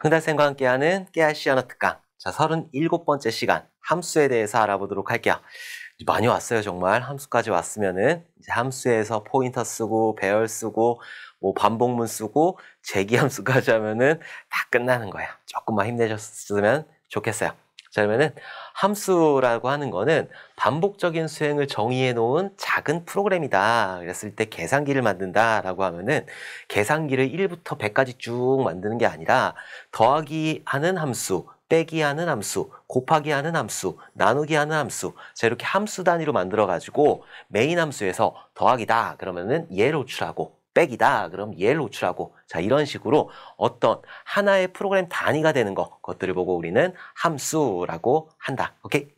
흥달쌤과 함께하는 깨알씨아너 특강. 자, 37번째 시간 함수에 대해서 알아보도록 할게요. 많이 왔어요, 정말. 함수까지 왔으면은 이제 함수에서 포인터 쓰고 배열 쓰고 뭐 반복문 쓰고 재기함수까지 하면은 다 끝나는 거예요. 조금만 힘내셨으면 좋겠어요. 자, 그러면은 함수라고 하는 거는 반복적인 수행을 정의해 놓은 작은 프로그램이다. 그랬을 때 계산기를 만든다라고 하면은 계산기를 1부터 100까지 쭉 만드는 게 아니라 더하기 하는 함수, 빼기 하는 함수, 곱하기 하는 함수, 나누기 하는 함수 자 이렇게 함수 단위로 만들어 가지고 메인 함수에서 더하기다 그러면은 얘를 호출하고 백이다. 그럼 얘를 예, 호출하고 자 이런 식으로 어떤 하나의 프로그램 단위가 되는 것 것들을 보고 우리는 함수라고 한다. 오케이.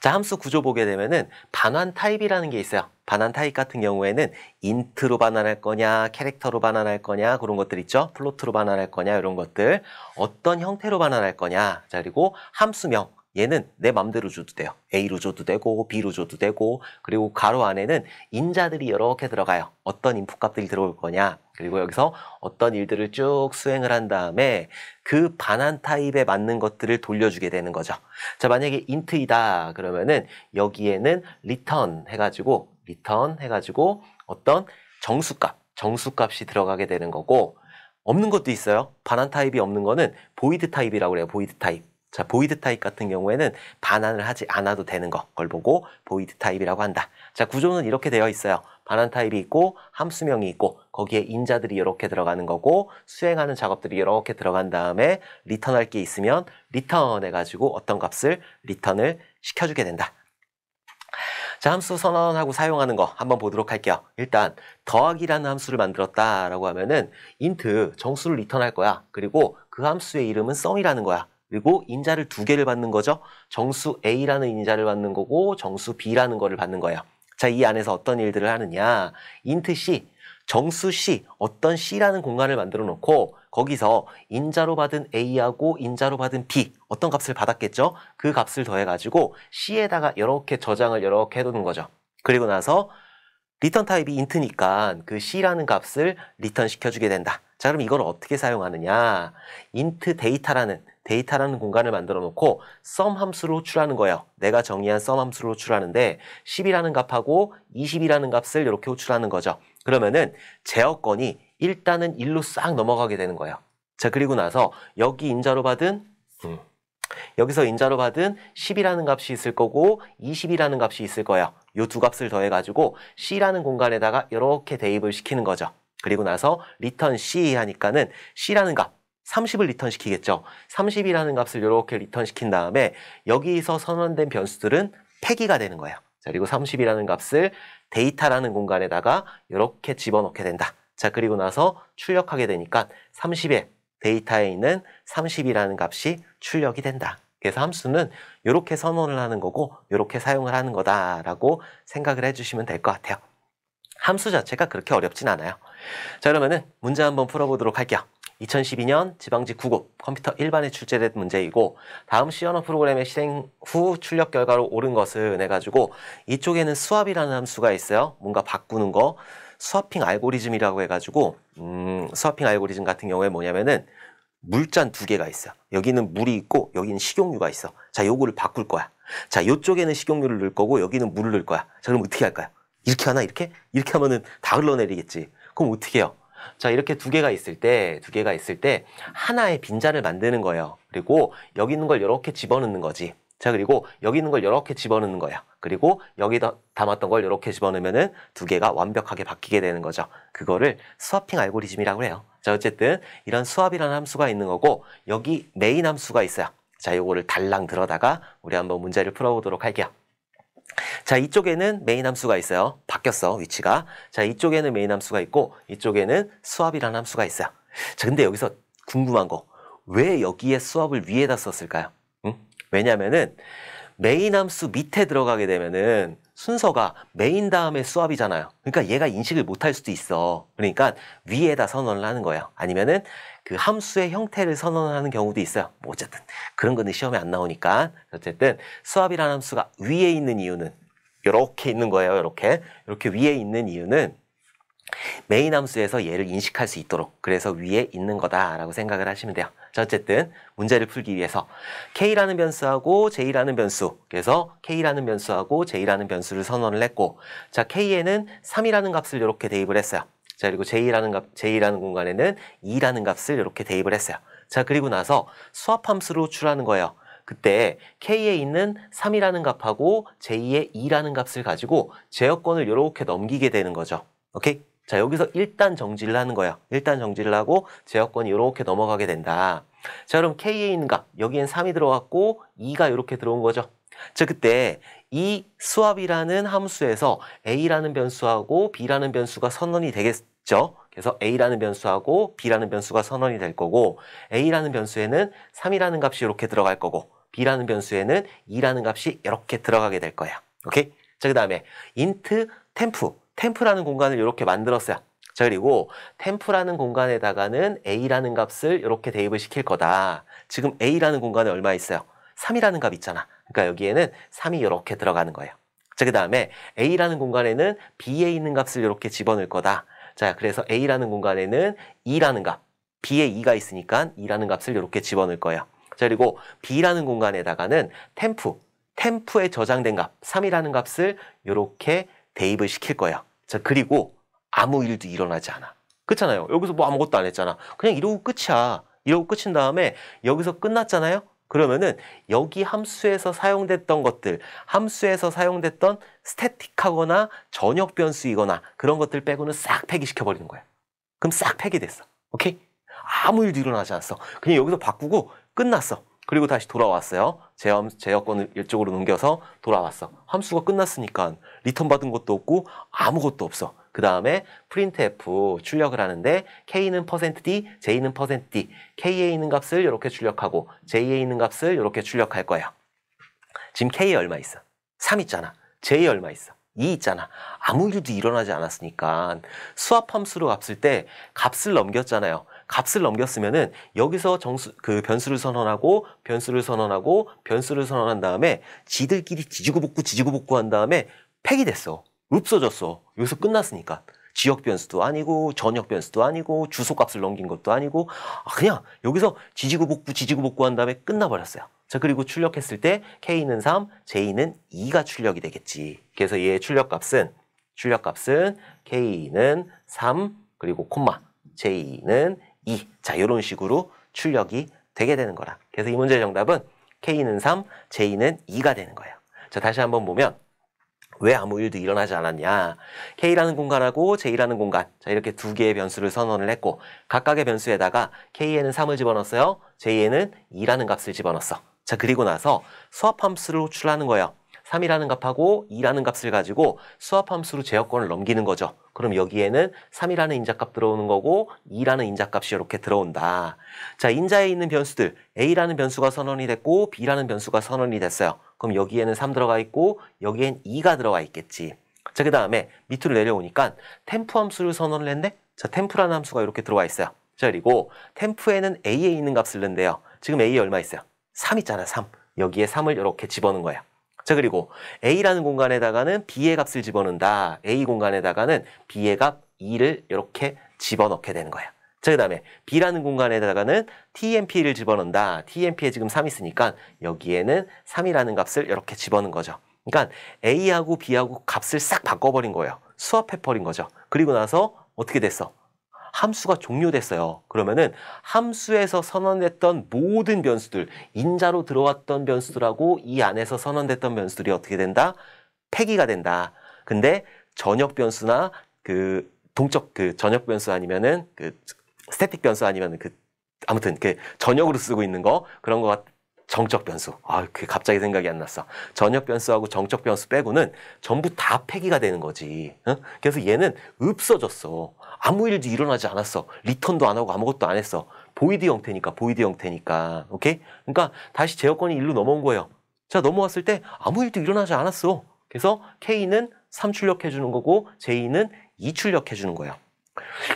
자 함수 구조 보게 되면은 반환 타입이라는 게 있어요. 반환 타입 같은 경우에는 인트로 반환할 거냐, 캐릭터로 반환할 거냐 그런 것들 있죠. 플로트로 반환할 거냐 이런 것들 어떤 형태로 반환할 거냐. 자 그리고 함수명 얘는 내 맘대로 줘도 돼요. A로 줘도 되고 B로 줘도 되고 그리고 가로 안에는 인자들이 이렇게 들어가요. 어떤 인풋 값들이 들어올 거냐 그리고 여기서 어떤 일들을 쭉 수행을 한 다음에 그 반환 타입에 맞는 것들을 돌려주게 되는 거죠. 자 만약에 인트이다 그러면은 여기에는 리턴 해가지고 리턴 해가지고 어떤 정수값 정수값이 들어가게 되는 거고 없는 것도 있어요. 반환 타입이 없는 거는 보이드 타입이라고 그래요. 보이드 타입. 자, 보이드 타입 같은 경우에는 반환을 하지 않아도 되는 것, 걸 보고 보이드 타입이라고 한다. 자, 구조는 이렇게 되어 있어요. 반환 타입이 있고 함수명이 있고 거기에 인자들이 이렇게 들어가는 거고 수행하는 작업들이 이렇게 들어간 다음에 리턴할 게 있으면 리턴해 가지고 어떤 값을 리턴을 시켜주게 된다. 자, 함수 선언하고 사용하는 거 한번 보도록 할게요. 일단 더하기라는 함수를 만들었다라고 하면은 인트 정수를 리턴할 거야. 그리고 그 함수의 이름은 썸이라는 거야. 그리고 인자를 두 개를 받는 거죠. 정수 A라는 인자를 받는 거고 정수 B라는 거를 받는 거예요. 자, 이 안에서 어떤 일들을 하느냐. 인트 C, 정수 C, 어떤 C라는 공간을 만들어 놓고 거기서 인자로 받은 A하고 인자로 받은 B, 어떤 값을 받았겠죠? 그 값을 더해가지고 C에다가 이렇게 저장을 이렇게 해두는 거죠. 그리고 나서 리턴 타입이 인트니까 그 C라는 값을 리턴 시켜주게 된다. 자, 그럼 이걸 어떻게 사용하느냐. 인트 데이터라는 데이터라는 공간을 만들어 놓고 썸 함수로 호출하는 거예요. 내가 정의한 썸 함수로 호출하는데 10이라는 값하고 20이라는 값을 이렇게 호출하는 거죠. 그러면은 제어권이 일단은 1로 싹 넘어가게 되는 거예요. 자 그리고 나서 여기 인자로 받은 음, 여기서 인자로 받은 10이라는 값이 있을 거고 20이라는 값이 있을 거예요. 요 두 값을 더해가지고 C라는 공간에다가 이렇게 대입을 시키는 거죠. 그리고 나서 리턴 C 하니까는 C라는 값 30을 리턴 시키겠죠. 30이라는 값을 이렇게 리턴 시킨 다음에 여기서 선언된 변수들은 폐기가 되는 거예요. 자, 그리고 30이라는 값을 데이터라는 공간에다가 이렇게 집어넣게 된다. 자, 그리고 나서 출력하게 되니까 30에 데이터에 있는 30이라는 값이 출력이 된다. 그래서 함수는 이렇게 선언을 하는 거고 이렇게 사용을 하는 거다라고 생각을 해주시면 될 것 같아요. 함수 자체가 그렇게 어렵진 않아요. 자, 그러면은 문제 한번 풀어보도록 할게요. 2012년 지방직 9급 컴퓨터 1반에 출제된 문제이고 다음 시연어 프로그램의 실행 후 출력 결과로 옳은 것을 해가지고 이쪽에는 수압이라는 함수가 있어요. 뭔가 바꾸는 거 스와핑 알고리즘이라고 해가지고 음, 스와핑 알고리즘 같은 경우에 뭐냐면은 물잔 두 개가 있어. 여기는 물이 있고 여기는 식용유가 있어. 자, 요거를 바꿀 거야. 자, 요쪽에는 식용유를 넣을 거고 여기는 물을 넣을 거야. 자, 그럼 어떻게 할까요? 이렇게 하나 이렇게 이렇게 하면은 다 흘러내리겠지. 그럼 어떻게 해요? 자, 이렇게 두 개가 있을 때, 두 개가 있을 때 하나의 빈자를 만드는 거예요. 그리고 여기 있는 걸 이렇게 집어넣는 거지. 자, 그리고 여기 있는 걸 이렇게 집어넣는 거예요. 그리고 여기다 담았던 걸 이렇게 집어넣으면은 두 개가 완벽하게 바뀌게 되는 거죠. 그거를 스와핑 알고리즘이라고 해요. 자, 어쨌든 이런 수압이라는 함수가 있는 거고 여기 메인 함수가 있어요. 자, 요거를 달랑 들어다가 우리 한번 문제를 풀어보도록 할게요. 자, 이쪽에는 메인 함수가 있어요. 바뀌었어, 위치가. 자, 이쪽에는 메인 함수가 있고 이쪽에는 수압이라는 함수가 있어요. 자, 근데 여기서 궁금한 거. 왜 여기에 수압을 위에다 썼을까요? 응? 왜냐면은 메인 함수 밑에 들어가게 되면은 순서가 메인 다음에 수압이잖아요. 그러니까 얘가 인식을 못할 수도 있어. 그러니까 위에다 선언을 하는 거예요. 아니면은 그 함수의 형태를 선언하는 경우도 있어요. 뭐 어쨌든 그런 거는 시험에 안 나오니까 어쨌든 수압이라는 함수가 위에 있는 이유는 이렇게 있는 거예요. 이렇게 이렇게 위에 있는 이유는 메인 함수에서 얘를 인식할 수 있도록 그래서 위에 있는 거다라고 생각을 하시면 돼요. 자 어쨌든 문제를 풀기 위해서 k라는 변수하고 j라는 변수 그래서 k라는 변수하고 j라는 변수를 선언을 했고 자 k에는 3이라는 값을 이렇게 대입을 했어요. 자 그리고 j라는 값 j라는 공간에는 2라는 값을 이렇게 대입을 했어요. 자 그리고 나서 수합함수로 출하는 거예요. 그때 K에 있는 3이라는 값하고 J에 2라는 값을 가지고 제어권을 이렇게 넘기게 되는 거죠. 오케이? 자, 여기서 일단 정지를 하는 거야. 일단 정지를 하고 제어권이 이렇게 넘어가게 된다. 자, 그럼 K에 있는 값, 여기엔 3이 들어갔고 2가 이렇게 들어온 거죠. 자, 그때 이 수압이라는 함수에서 A라는 변수하고 B라는 변수가 선언이 되겠, 있죠. 그래서 a라는 변수하고 b라는 변수가 선언이 될 거고 a라는 변수에는 3이라는 값이 이렇게 들어갈 거고 b라는 변수에는 2라는 값이 이렇게 들어가게 될 거야. 오케이? 자, 그 다음에 int temp, temp라는 공간을 이렇게 만들었어요. 자, 그리고 temp라는 공간에다가는 a라는 값을 이렇게 대입을 시킬 거다. 지금 a라는 공간에 얼마 있어요? 3이라는 값 있잖아. 그러니까 여기에는 3이 이렇게 들어가는 거예요. 자, 그 다음에 A라는 공간에는 B에 있는 값을 이렇게 집어넣을 거다. 자, 그래서 A라는 공간에는 2라는 값, B에 2가 있으니까 2라는 값을 이렇게 집어넣을 거예요. 자, 그리고 B라는 공간에다가는 템프, 템프에 저장된 값, 3이라는 값을 이렇게 대입을 시킬 거예요. 자, 그리고 아무 일도 일어나지 않아. 그렇잖아요. 여기서 뭐 아무것도 안 했잖아. 그냥 이러고 끝이야. 이러고 끝인 다음에 여기서 끝났잖아요. 그러면은 여기 함수에서 사용됐던 것들, 함수에서 사용됐던 스태틱하거나 전역 변수이거나 그런 것들 빼고는 싹 폐기시켜 버리는 거야. 그럼 싹 폐기됐어. 오케이? 아무 일도 일어나지 않았어. 그냥 여기서 바꾸고 끝났어. 그리고 다시 돌아왔어요. 제어, 제어권을 이쪽으로 넘겨서 돌아왔어. 함수가 끝났으니까 리턴 받은 것도 없고 아무것도 없어. 그 다음에 printf 출력을 하는데 k는 %d, j는 %d, k에 있는 값을 이렇게 출력하고 j에 있는 값을 이렇게 출력할 거예요. 지금 k에 얼마 있어? 3 있잖아. j 얼마 있어? 이 있잖아. 아무 일도 일어나지 않았으니까 수압 함수로 갔을때 값을 넘겼잖아요. 값을 넘겼으면은 여기서 정수 그 변수를 선언하고 변수를 선언하고 변수를 선언한 다음에 지들끼리 지지고 복구 지지고 복구한 다음에 팩이 됐어. 없어졌어. 여기서 끝났으니까. 지역 변수도 아니고 전역 변수도 아니고 주소 값을 넘긴 것도 아니고 아, 그냥 여기서 지지고 복구 지지고 복구한 다음에 끝나버렸어요. 자, 그리고 출력했을 때 K는 3, J는 2가 출력이 되겠지. 그래서 얘의 출력값은 출력값은 K는 3, 그리고 콤마, J는 2. 자, 이런 식으로 출력이 되게 되는 거라. 그래서 이 문제의 정답은 K는 3, J는 2가 되는 거예요. 자, 다시 한번 보면 왜 아무 일도 일어나지 않았냐. K라는 공간하고 J라는 공간. 자, 이렇게 두 개의 변수를 선언을 했고, 각각의 변수에다가 K에는 3을 집어넣었어요. J에는 2라는 값을 집어넣었어. 자, 그리고 나서 수합 함수를 호출하는 거예요. 3이라는 값하고 2라는 값을 가지고 수합 함수로 제어권을 넘기는 거죠. 그럼 여기에는 3이라는 인자값 들어오는 거고 2라는 인자값이 이렇게 들어온다. 자, 인자에 있는 변수들 A라는 변수가 선언이 됐고 B라는 변수가 선언이 됐어요. 그럼 여기에는 3 들어가 있고 여기엔 2가 들어가 있겠지. 자, 그 다음에 밑으로 내려오니까 템프 함수를 선언을 했네? 자, 템프라는 함수가 이렇게 들어와 있어요. 자, 그리고 템프에는 A에 있는 값을 넣는데요. 지금 A 에 얼마 있어요? 3 있잖아, 3. 여기에 3을 이렇게 집어넣은 거야. 자, 그리고 A라는 공간에다가는 B의 값을 집어넣는다. A 공간에다가는 B의 값 2를 이렇게 집어넣게 되는 거야. 자, 그 다음에 B라는 공간에다가는 TMP를 집어넣는다. TMP에 지금 3 있으니까 여기에는 3이라는 값을 이렇게 집어넣은 거죠. 그러니까 A하고 B하고 값을 싹 바꿔버린 거예요. 수합해버린 거죠. 그리고 나서 어떻게 됐어? 함수가 종료됐어요. 그러면은 함수에서 선언됐던 모든 변수들, 인자로 들어왔던 변수들하고 이 안에서 선언됐던 변수들이 어떻게 된다? 폐기가 된다. 근데 전역 변수나 그 동적 그 전역 변수 아니면은 그 스태틱 변수 아니면은 그 아무튼 그 전역으로 쓰고 있는 거 그런 것거 정적 변수. 아, 그게 갑자기 생각이 안 났어. 전역 변수하고 정적 변수 빼고는 전부 다 폐기가 되는 거지. 어? 그래서 얘는 없어졌어. 아무 일도 일어나지 않았어. 리턴도 안 하고 아무것도 안 했어. 보이드 형태니까, 보이드 형태니까. 오케이? 그러니까 다시 제어권이 일로 넘어온 거예요. 자, 넘어왔을 때 아무 일도 일어나지 않았어. 그래서 K는 3출력 해주는 거고 J는 2출력 해주는 거예요.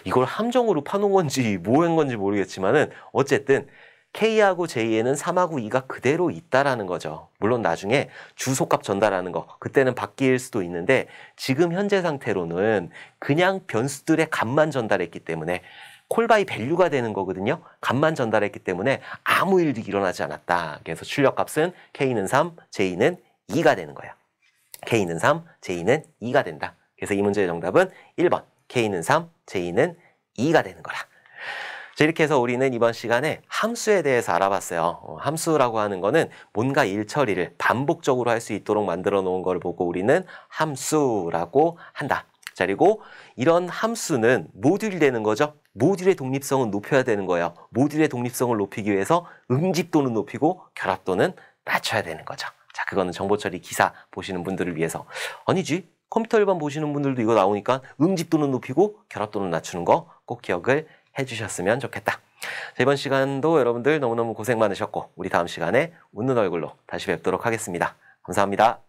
이걸 함정으로 파놓은 건지 뭐 한 건지 모르겠지만은 어쨌든 K하고 J에는 3하고 2가 그대로 있다라는 거죠. 물론 나중에 주소값 전달하는 거 그때는 바뀔 수도 있는데 지금 현재 상태로는 그냥 변수들의 값만 전달했기 때문에 콜바이 밸류가 되는 거거든요. 값만 전달했기 때문에 아무 일도 일어나지 않았다. 그래서 출력값은 K는 3, J는 2가 되는 거야. K는 3, J는 2가 된다. 그래서 이 문제의 정답은 1번 K는 3, J는 2가 되는 거라. 이렇게 해서 우리는 이번 시간에 함수에 대해서 알아봤어요. 어, 함수라고 하는 거는 뭔가 일 처리를 반복적으로 할 수 있도록 만들어 놓은 걸 보고 우리는 함수라고 한다. 자, 그리고 이런 함수는 모듈이 되는 거죠. 모듈의 독립성은 높여야 되는 거예요. 모듈의 독립성을 높이기 위해서 응집도는 높이고 결합도는 낮춰야 되는 거죠. 자, 그거는 정보처리 기사 보시는 분들을 위해서. 아니지, 컴퓨터 일반 보시는 분들도 이거 나오니까 응집도는 높이고 결합도는 낮추는 거 꼭 기억을 해주셨으면 좋겠다. 이번 시간도 여러분들 너무너무 고생 많으셨고 우리 다음 시간에 웃는 얼굴로 다시 뵙도록 하겠습니다. 감사합니다.